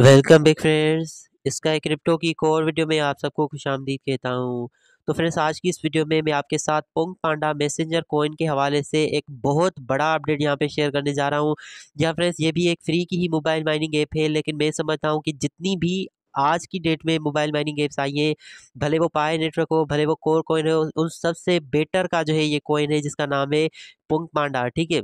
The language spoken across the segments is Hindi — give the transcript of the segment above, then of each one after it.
वेलकम बिग फ्रेंड्स इसका एक क्रिप्टो की एक और वीडियो में आप सबको खुश आमदीद कहता हूँ तो फ्रेंड्स आज की इस वीडियो में मैं आपके साथ पोंग पांडा मैसेंजर कॉइन के हवाले से एक बहुत बड़ा अपडेट यहाँ पे शेयर करने जा रहा हूँ जहाँ फ्रेंड्स ये भी एक फ्री की ही मोबाइल माइनिंग ऐप है लेकिन मैं समझता हूँ कि जितनी भी आज की डेट में मोबाइल माइनिंग ऐप्स आई हैं भले वो पाए नेटवर्क हो भले वो कोर कॉइन हो उन सबसे बेटर का जो है ये कॉइन है जिसका नाम है पोंग पांडा ठीक है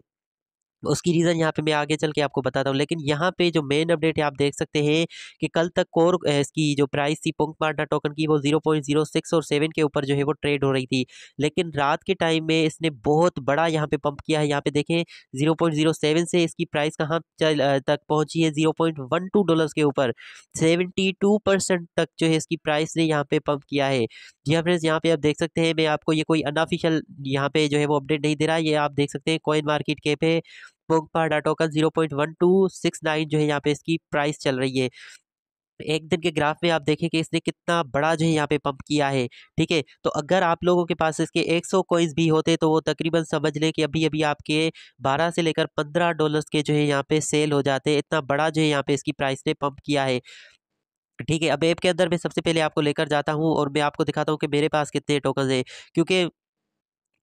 उसकी रीज़न यहाँ पे मैं आगे चल के आपको बताता हूँ लेकिन यहाँ पे जो मेन अपडेट है आप देख सकते हैं कि कल तक कोर इसकी जो प्राइस थी पंक मार्टा टोकन की वो जीरो पॉइंट जीरो सिक्स और सेवन के ऊपर जो है वो ट्रेड हो रही थी लेकिन रात के टाइम में इसने बहुत बड़ा यहाँ पे पंप किया है यहाँ पे देखें जीरो पॉइंट जीरो सेवन से इसकी प्राइस कहाँ तक पहुँची है zero point one two dollar के ऊपर सेवेंटी टू परसेंट तक जो है इसकी प्राइस ने यहाँ पर पम्प किया है जी हाँ फ्रेंड्स यहाँ पे आप देख सकते हैं मैं आपको ये कोई अनऑफिशियल यहाँ पे जो है वो अपडेट नहीं दे रहा है ये आप देख सकते हैं कोइन मार्केट के पे मोंगपा डाटो का zero point one two six nine जो है यहाँ पे इसकी प्राइस चल रही है एक दिन के ग्राफ में आप देखें कि इसने कितना बड़ा जो है यहाँ पे पंप किया है ठीक है तो अगर आप लोगों के पास इसके 100 कोइंस भी होते तो वो तकरीबन समझ लें कि अभी अभी आपके 12 से लेकर 15 डॉलर्स के जो है यहाँ पे सेल हो जाते हैं इतना बड़ा जो है यहाँ पे इसकी प्राइस ने पंप किया है ठीक है अब ऐप के अंदर मैं सबसे पहले आपको लेकर जाता हूँ और मैं आपको दिखाता हूँ कि मेरे पास कितने टोकन हैं क्योंकि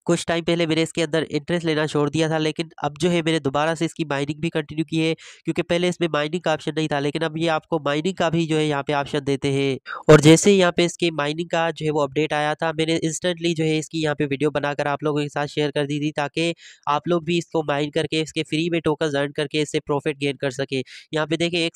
कुछ टाइम पहले मैंने इसके अंदर इंटरेस्ट लेना छोड़ दिया था लेकिन अब जो है मैंने दोबारा से इसकी माइनिंग भी कंटिन्यू की है क्योंकि पहले इसमें माइनिंग का ऑप्शन नहीं था लेकिन अब ये आपको माइनिंग का भी जो है यहाँ पे ऑप्शन देते हैं और जैसे ही यहाँ पे इसके माइनिंग का जो है वो अपडेट आया था मैंने इंस्टेंटली जो है इसकी यहाँ पे वीडियो बनाकर आप लोगों के साथ शेयर कर दी थी ताकि आप लोग भी इसको माइन करके इसके फ्री में टोकन अर्न करके इससे प्रॉफिट गेन कर सके यहाँ पे देखें एक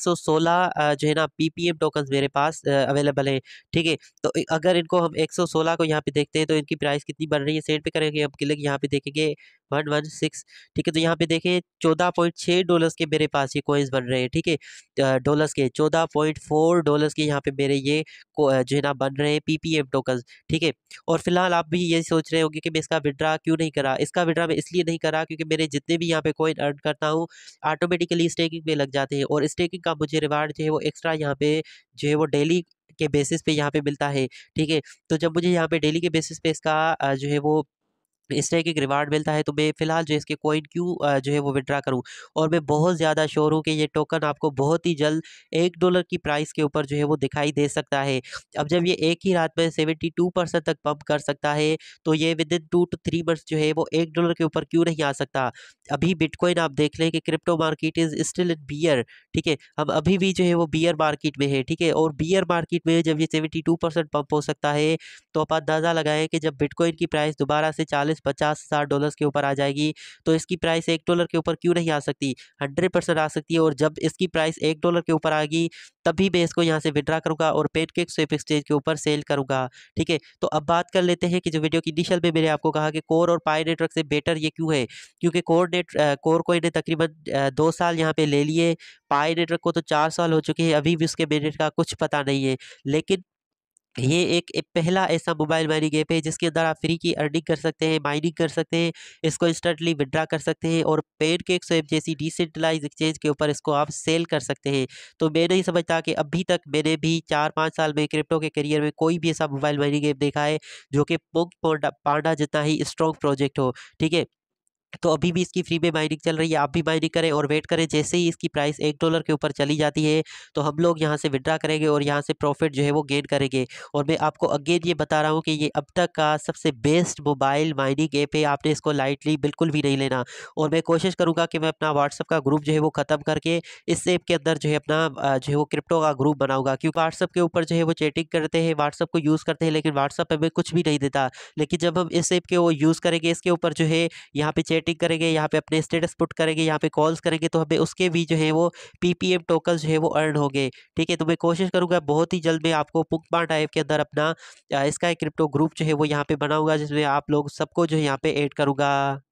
जो है ना पी टोकन मेरे पास अवेलेबल है ठीक है तो अगर इनको हम एक को यहाँ पे देखते हैं तो इनकी प्राइस कितनी बढ़ रही है सेट पे करेंगे देखेंगे हम क्लिक यहाँ पे देखेंगे वन वन सिक्स ठीक है तो यहाँ पे देखें चौदह पॉइंट छः डॉलर्स के मेरे पास ये कोइंस बन रहे हैं ठीक है डॉलर्स के चौदह पॉइंट फोर डॉलर्स के यहाँ पे मेरे ये जो है ना बन रहे हैं पीपीएम टोकन ठीक है और फिलहाल आप भी ये सोच रहे होंगे कि मैं इसका विड्रा क्यों नहीं करा इसका विड्रा मैं इसलिए नहीं करा क्योंकि मेरे जितने भी यहाँ पे कोइन अर्न करता हूँ ऑटोमेटिकली स्टेकिंग में लग जाते हैं और स्टेकिंग का मुझे रिवार्ड जो है वो एक्स्ट्रा यहाँ पे जो है वो डेली के बेसिस पे यहाँ पे मिलता है ठीक है तो जब मुझे यहाँ पे डेली के बेसिस पे इसका जो है वो इस तरह की रिवार्ड मिलता है तो मैं फ़िलहाल जो इसके कोइन क्यों जो है वो विड्रा करूँ और मैं बहुत ज़्यादा शोर हूँ कि ये टोकन आपको बहुत ही जल्द एक डॉलर की प्राइस के ऊपर जो है वो दिखाई दे सकता है अब जब ये एक ही रात में सेवेंटी टू परसेंट तक पम्प कर सकता है तो ये within two two three months जो है वो एक डॉलर के ऊपर क्यों नहीं आ सकता अभी बिटकॉइन आप देख लें कि crypto market is still in bear ठीक है हम अभी भी जो है वो बियर मार्केट में है ठीक है और बियर मार्केट में जब ये सेवेंटी टू परसेंट पम्प हो सकता है तो आप अंदाज़ा लगाएं कि जब बिटकॉइन की प्राइस दोबारा से चालीस प्राइस पचास हज़ार डॉलर के ऊपर आ जाएगी तो इसकी प्राइस एक डॉलर के ऊपर क्यों नहीं आ सकती हंड्रेड परसेंट आ सकती है और जब इसकी प्राइस एक डॉलर के ऊपर आएगी तभी मैं इसको यहाँ से विड्रा करूँगा और के स्वेप एक्सचेंज के ऊपर सेल करूँगा ठीक है तो अब बात कर लेते हैं कि जो वीडियो की इनिशियल में मैंने आपको कहा कि कोर और पाई नेटवर्क से बेटर ये क्यों है क्योंकि कोर नेट कोर को इन्हें तकरीबन दो साल यहाँ पर ले लिए पाई नेटवर्क को तो चार साल हो चुके हैं अभी भी उसके मेरिट का कुछ पता नहीं है लेकिन ये एक, पहला ऐसा मोबाइल माइनिंग ऐप है जिसके अंदर आप फ्री की अर्निंग कर सकते हैं माइनिंग कर सकते हैं इसको इंस्टेंटली विड्रा कर सकते हैं और पेड केक स्वैप जैसी डिसेंट्रलाइज एक्सचेंज के ऊपर इसको आप सेल कर सकते हैं तो मैं नहीं समझता कि अभी तक मैंने भी चार पाँच साल में क्रिप्टो के करियर में कोई भी ऐसा मोबाइल माइनिंग ऐप देखा है जो कि पोंग पांडा जितना ही स्ट्रॉन्ग प्रोजेक्ट हो ठीक है तो अभी भी इसकी फ्री में माइनिंग चल रही है आप भी माइनिंग करें और वेट करें जैसे ही इसकी प्राइस एक डॉलर के ऊपर चली जाती है तो हम लोग यहाँ से विड्रा करेंगे और यहाँ से प्रॉफिट जो है वो गेन करेंगे और मैं आपको अगेन ये बता रहा हूँ कि ये अब तक का सबसे बेस्ट मोबाइल माइनिंग ऐप है आपने इसको लाइटली बिल्कुल भी नहीं लेना और मैं कोशिश करूँगा कि मैं अपना व्हाट्सअप का ग्रुप जो है वो ख़त्म करके इस ऐप के अंदर जो है अपना जो है वो क्रिप्टो का ग्रुप बनाऊँगा क्योंकि व्हाट्सअप के ऊपर जो है वो चैटिंग करते हैं व्हाट्सअप को यूज़ करते हैं लेकिन व्हाट्सअप हमें कुछ भी नहीं देता लेकिन जब हम इस ऐप के वो यूज़ करेंगे इसके ऊपर जो है यहाँ पे रेटिंग करेंगे यहाँ पे अपने स्टेटस पुट करेंगे यहाँ पे कॉल्स करेंगे तो हमें उसके भी जो है वो पी पी एम टोकन जो है वो अर्न होंगे ठीक है तो मैं कोशिश करूँगा बहुत ही जल्द मैं आपको पुकमा टाइप के अंदर अपना इसका एक क्रिप्टो ग्रुप जो है वो यहाँ पे बनाऊँगा जिसमें आप लोग सबको जो है यहाँ पे ऐड करूँगा